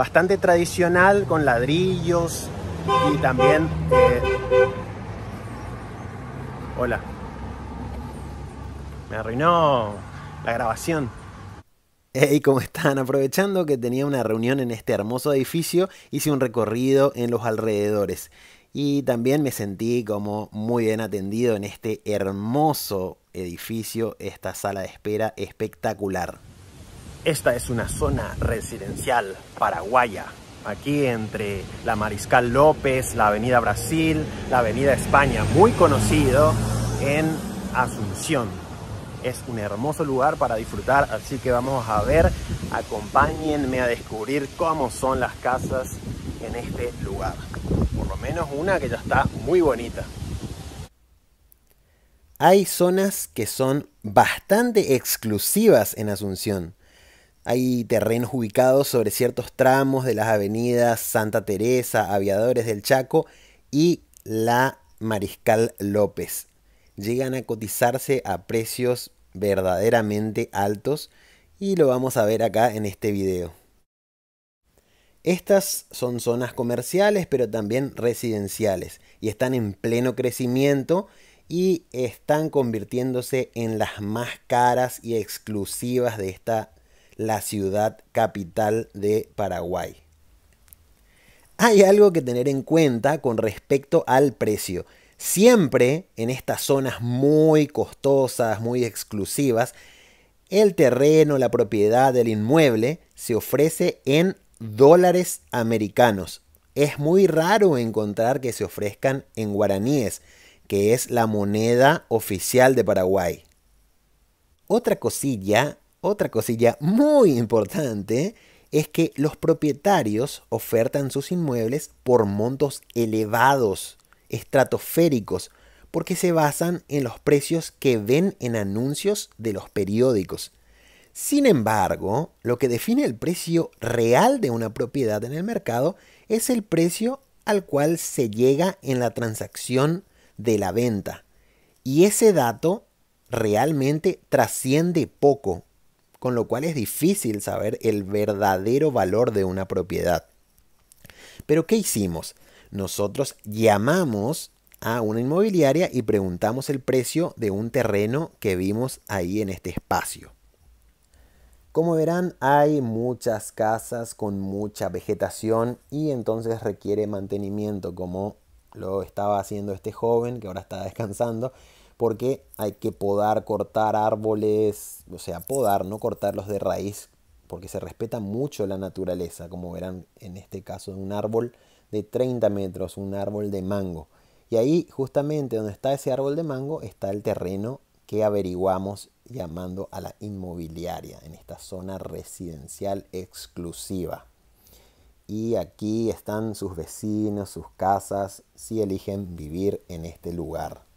bastante tradicional con ladrillos y también... Eh, hola. Me arruinó la grabación. Y ¿cómo están? Aprovechando que tenía una reunión en este hermoso edificio, hice un recorrido en los alrededores. Y también me sentí como muy bien atendido en este hermoso edificio, esta sala de espera espectacular. Esta es una zona residencial paraguaya, aquí entre la Mariscal López, la Avenida Brasil, la Avenida España, muy conocido en Asunción. Es un hermoso lugar para disfrutar, así que vamos a ver, acompáñenme a descubrir cómo son las casas en este lugar. Por lo menos una que ya está muy bonita. Hay zonas que son bastante exclusivas en Asunción hay terrenos ubicados sobre ciertos tramos de las avenidas Santa Teresa, Aviadores del Chaco y la Mariscal López. Llegan a cotizarse a precios verdaderamente altos y lo vamos a ver acá en este video. Estas son zonas comerciales pero también residenciales y están en pleno crecimiento y están convirtiéndose en las más caras y exclusivas de esta la ciudad capital de Paraguay. Hay algo que tener en cuenta con respecto al precio. Siempre en estas zonas muy costosas, muy exclusivas, el terreno, la propiedad del inmueble se ofrece en dólares americanos. Es muy raro encontrar que se ofrezcan en guaraníes, que es la moneda oficial de Paraguay. Otra cosilla otra cosilla muy importante es que los propietarios ofertan sus inmuebles por montos elevados, estratosféricos, porque se basan en los precios que ven en anuncios de los periódicos. Sin embargo, lo que define el precio real de una propiedad en el mercado es el precio al cual se llega en la transacción de la venta. Y ese dato realmente trasciende poco con lo cual es difícil saber el verdadero valor de una propiedad. Pero ¿qué hicimos? Nosotros llamamos a una inmobiliaria y preguntamos el precio de un terreno que vimos ahí en este espacio. Como verán, hay muchas casas con mucha vegetación y entonces requiere mantenimiento, como lo estaba haciendo este joven que ahora está descansando porque hay que podar, cortar árboles, o sea, podar, no cortarlos de raíz, porque se respeta mucho la naturaleza, como verán en este caso, un árbol de 30 metros, un árbol de mango. Y ahí justamente donde está ese árbol de mango está el terreno que averiguamos llamando a la inmobiliaria en esta zona residencial exclusiva. Y aquí están sus vecinos, sus casas, si eligen vivir en este lugar.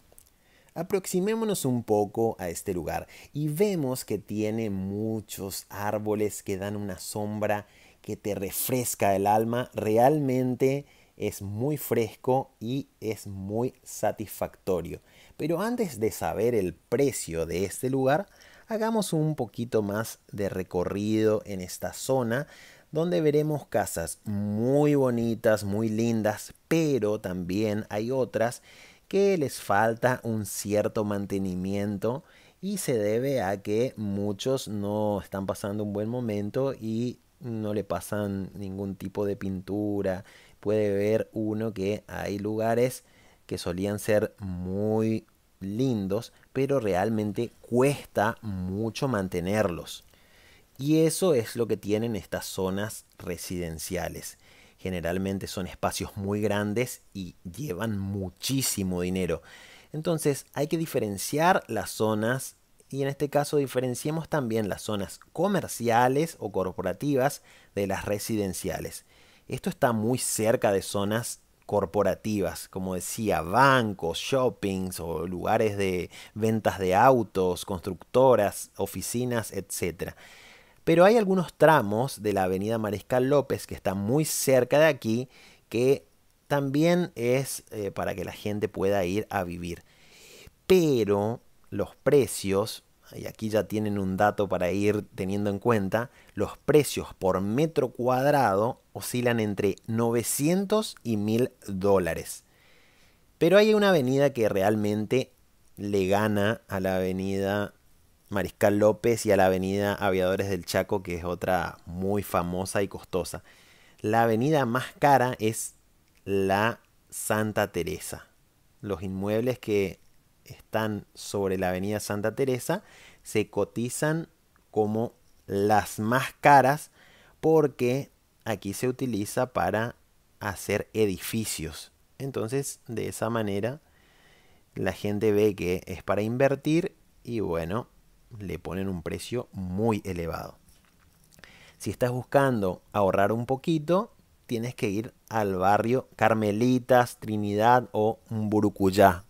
Aproximémonos un poco a este lugar y vemos que tiene muchos árboles que dan una sombra que te refresca el alma. Realmente es muy fresco y es muy satisfactorio. Pero antes de saber el precio de este lugar, hagamos un poquito más de recorrido en esta zona donde veremos casas muy bonitas, muy lindas, pero también hay otras que les falta un cierto mantenimiento y se debe a que muchos no están pasando un buen momento y no le pasan ningún tipo de pintura. Puede ver uno que hay lugares que solían ser muy lindos, pero realmente cuesta mucho mantenerlos. Y eso es lo que tienen estas zonas residenciales generalmente son espacios muy grandes y llevan muchísimo dinero. Entonces hay que diferenciar las zonas y en este caso diferenciemos también las zonas comerciales o corporativas de las residenciales. Esto está muy cerca de zonas corporativas, como decía, bancos, shoppings o lugares de ventas de autos, constructoras, oficinas, etcétera. Pero hay algunos tramos de la avenida Mariscal López que está muy cerca de aquí que también es eh, para que la gente pueda ir a vivir. Pero los precios, y aquí ya tienen un dato para ir teniendo en cuenta, los precios por metro cuadrado oscilan entre 900 y 1000 dólares. Pero hay una avenida que realmente le gana a la avenida Mariscal López y a la avenida Aviadores del Chaco, que es otra muy famosa y costosa. La avenida más cara es la Santa Teresa. Los inmuebles que están sobre la avenida Santa Teresa se cotizan como las más caras porque aquí se utiliza para hacer edificios. Entonces, de esa manera, la gente ve que es para invertir y bueno, le ponen un precio muy elevado. Si estás buscando ahorrar un poquito, tienes que ir al barrio Carmelitas, Trinidad o Burucuyá,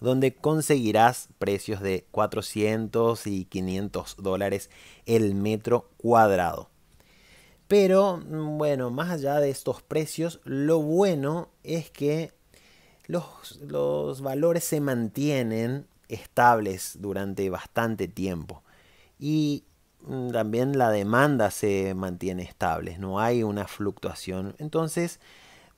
donde conseguirás precios de 400 y 500 dólares el metro cuadrado. Pero mm, bueno, más allá de estos precios, lo bueno es que los, los valores se mantienen estables durante bastante tiempo. Y mm, también la demanda se mantiene estable, no hay una fluctuación. Entonces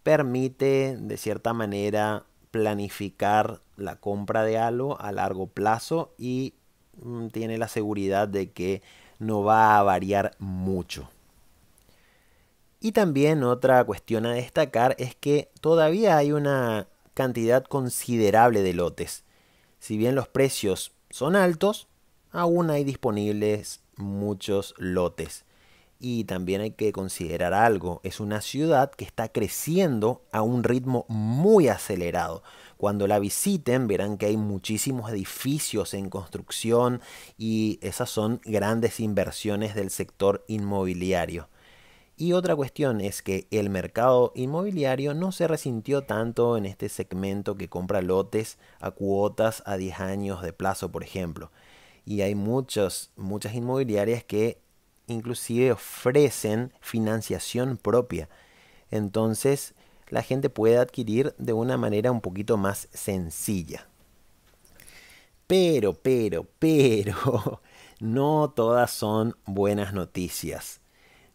permite de cierta manera planificar la compra de algo a largo plazo y mm, tiene la seguridad de que no va a variar mucho. Y también otra cuestión a destacar es que todavía hay una cantidad considerable de lotes si bien los precios son altos, aún hay disponibles muchos lotes. Y también hay que considerar algo, es una ciudad que está creciendo a un ritmo muy acelerado. Cuando la visiten verán que hay muchísimos edificios en construcción y esas son grandes inversiones del sector inmobiliario. Y otra cuestión es que el mercado inmobiliario no se resintió tanto en este segmento que compra lotes a cuotas a 10 años de plazo, por ejemplo. Y hay muchas muchas inmobiliarias que inclusive ofrecen financiación propia. Entonces la gente puede adquirir de una manera un poquito más sencilla. Pero, pero, pero, no todas son buenas noticias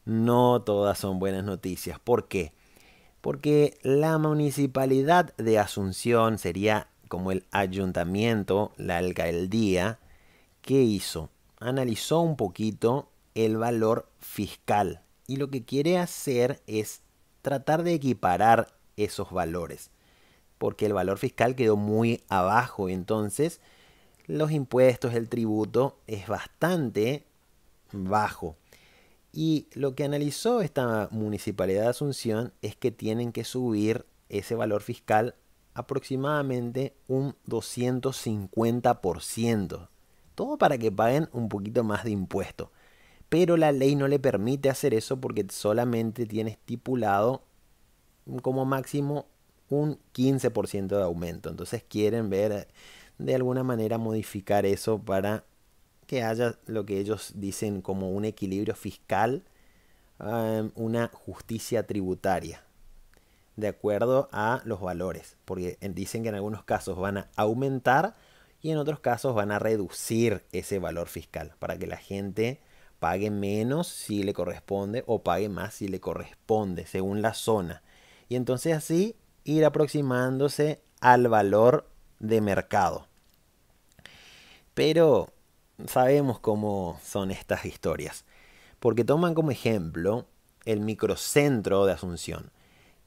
no todas son buenas noticias. ¿Por qué? Porque la municipalidad de Asunción sería como el ayuntamiento, la alcaldía, ¿qué hizo? Analizó un poquito el valor fiscal y lo que quiere hacer es tratar de equiparar esos valores, porque el valor fiscal quedó muy abajo, entonces los impuestos, el tributo es bastante bajo. Y lo que analizó esta municipalidad de Asunción es que tienen que subir ese valor fiscal aproximadamente un 250%. Todo para que paguen un poquito más de impuesto. Pero la ley no le permite hacer eso porque solamente tiene estipulado como máximo un 15% de aumento. Entonces quieren ver de alguna manera modificar eso para que haya lo que ellos dicen como un equilibrio fiscal, um, una justicia tributaria, de acuerdo a los valores, porque dicen que en algunos casos van a aumentar y en otros casos van a reducir ese valor fiscal para que la gente pague menos si le corresponde o pague más si le corresponde según la zona. Y entonces así ir aproximándose al valor de mercado. Pero sabemos cómo son estas historias, porque toman como ejemplo el microcentro de Asunción,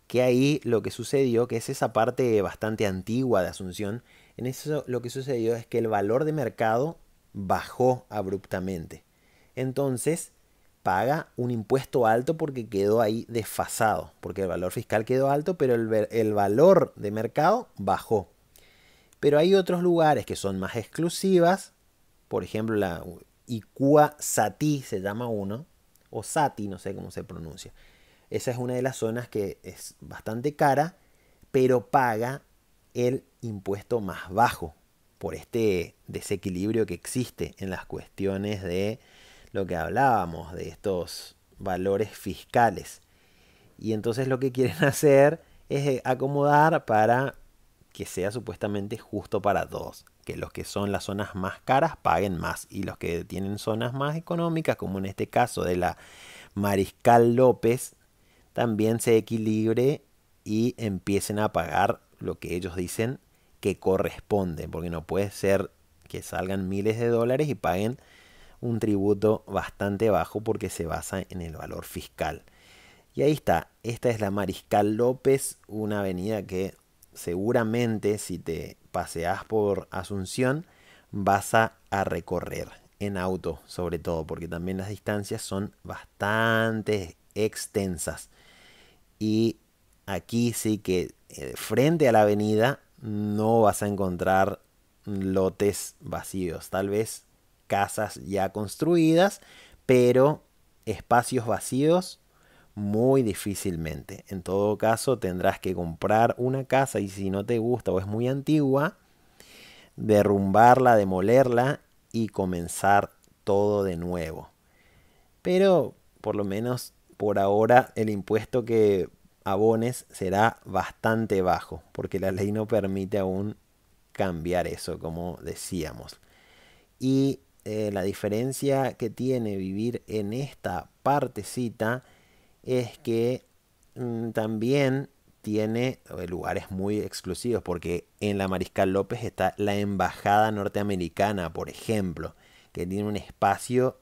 que ahí lo que sucedió, que es esa parte bastante antigua de Asunción, en eso lo que sucedió es que el valor de mercado bajó abruptamente. Entonces, paga un impuesto alto porque quedó ahí desfasado, porque el valor fiscal quedó alto, pero el, el, valor de mercado bajó. Pero hay otros lugares que son más exclusivas, por ejemplo, la Ikua Sati se llama uno, o Sati, no sé cómo se pronuncia. Esa es una de las zonas que es bastante cara, pero paga el impuesto más bajo por este desequilibrio que existe en las cuestiones de lo que hablábamos, de estos valores fiscales. Y entonces lo que quieren hacer es acomodar para que sea supuestamente justo para todos, que los que son las zonas más caras paguen más y los que tienen zonas más económicas, como en este caso de la Mariscal López, también se equilibre y empiecen a pagar lo que ellos dicen que corresponde, porque no puede ser que salgan miles de dólares y paguen un tributo bastante bajo porque se basa en el valor fiscal. Y ahí está, esta es la Mariscal López, una avenida que seguramente si te paseas por Asunción vas a, recorrer en auto sobre todo porque también las distancias son bastante extensas y aquí sí que eh, frente a la avenida no vas a encontrar lotes vacíos, tal vez casas ya construidas, pero espacios vacíos muy difícilmente. En todo caso, tendrás que comprar una casa y si no te gusta o es muy antigua, derrumbarla, demolerla y comenzar todo de nuevo. Pero por lo menos por ahora el impuesto que abones será bastante bajo, porque la ley no permite aún cambiar eso, como decíamos. Y eh, la diferencia que tiene vivir en esta partecita es que mm, también tiene eh, lugares muy exclusivos, porque en la Mariscal López está la Embajada Norteamericana, por ejemplo, que tiene un espacio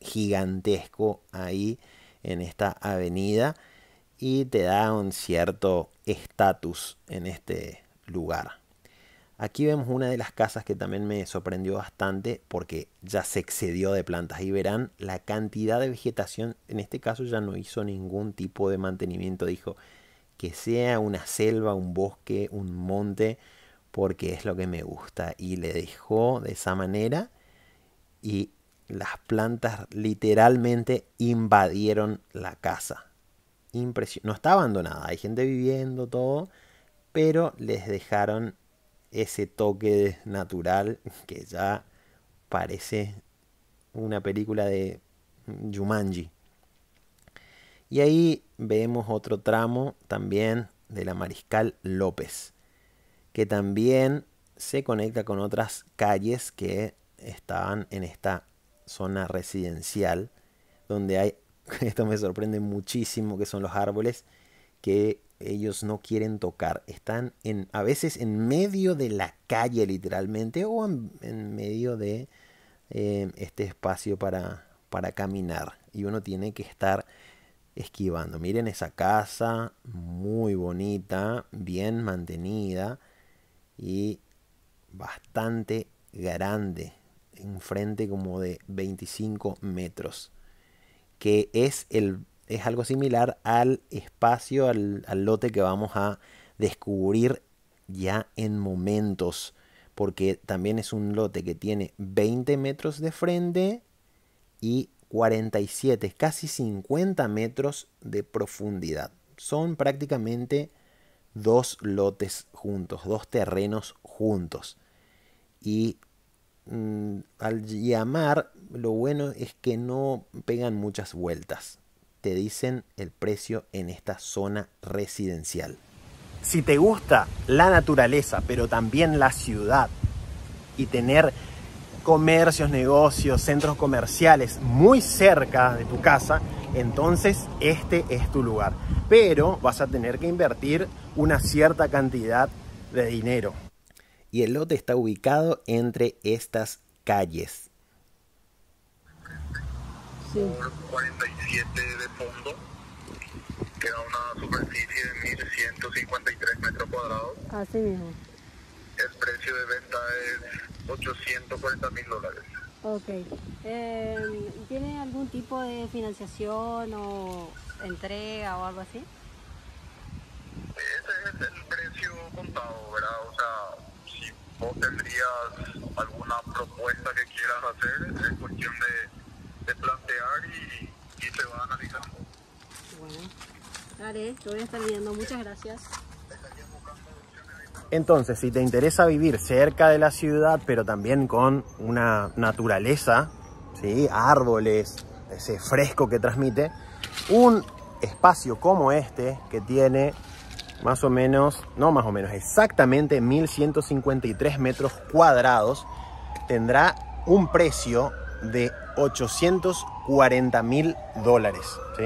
gigantesco ahí en esta avenida y te da un cierto estatus en este lugar. Aquí vemos una de las casas que también me sorprendió bastante porque ya se excedió de plantas y verán la cantidad de vegetación. En este caso ya no hizo ningún tipo de mantenimiento, dijo que sea una selva, un bosque, un monte, porque es lo que me gusta. Y le dejó de esa manera y las plantas literalmente invadieron la casa. No está abandonada, hay gente viviendo todo, pero les dejaron ese toque natural que ya parece una película de Jumanji. Y ahí vemos otro tramo también de la Mariscal López, que también se conecta con otras calles que estaban en esta zona residencial, donde hay, esto me sorprende muchísimo, que son los árboles que ellos no quieren tocar. Están en, a veces en medio de la calle literalmente o en, medio de em, este espacio para, para caminar. Y uno tiene que estar esquivando. Miren esa casa, muy bonita, bien mantenida y bastante grande. Un frente como de 25 metros. Que es el es algo similar al espacio, al, lote que vamos a descubrir ya en momentos. Porque también es un lote que tiene 20 metros de frente y 47, casi 50 metros de profundidad. Son prácticamente dos lotes juntos, dos terrenos juntos. Y mm, al llamar, lo bueno es que no pegan muchas vueltas te dicen el precio en esta zona residencial. Si te gusta la naturaleza, pero también la ciudad y tener comercios, negocios, centros comerciales muy cerca de tu casa, entonces este es tu lugar. Pero vas a tener que invertir una cierta cantidad de dinero. Y el lote está ubicado entre estas calles 47 de fondo, que da una superficie de 1.153 metros cuadrados. Así mismo. El precio de venta es 840 mil dólares. Ok. Em, ¿Tiene algún tipo de financiación o entrega o algo así? Ese es el precio contado, ¿verdad? O sea, si vos tendrías alguna propuesta que quieras hacer, es cuestión de y, va Bueno, dale, te voy a estar viendo, muchas gracias. Entonces, si te interesa vivir cerca de la ciudad, pero también con una naturaleza, ¿sí? árboles, ese fresco que transmite, un espacio como este, que tiene más o menos, no más o menos, exactamente 1153 metros cuadrados, tendrá un precio de 840 mil dólares. ¿sí?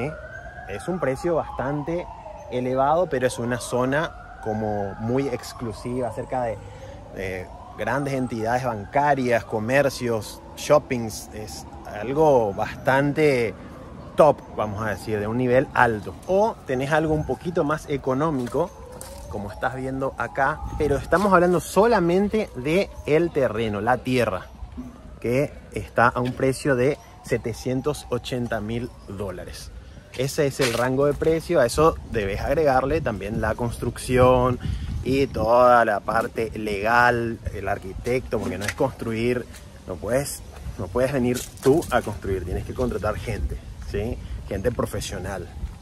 Es un precio bastante elevado, pero es una zona como muy exclusiva, cerca de grandes entidades bancarias, comercios, shoppings. Es algo bastante top, vamos a decir, de un nivel alto. O tenés algo un poquito más económico, como estás viendo acá, pero estamos hablando solamente de el terreno, la tierra que está a un precio de 780 mil dólares. Ese es el rango de precio, a eso debes agregarle también la construcción y toda la parte legal, el arquitecto, porque no es construir, no puedes, no puedes venir tú a construir, tienes que contratar gente, ¿sí? gente profesional.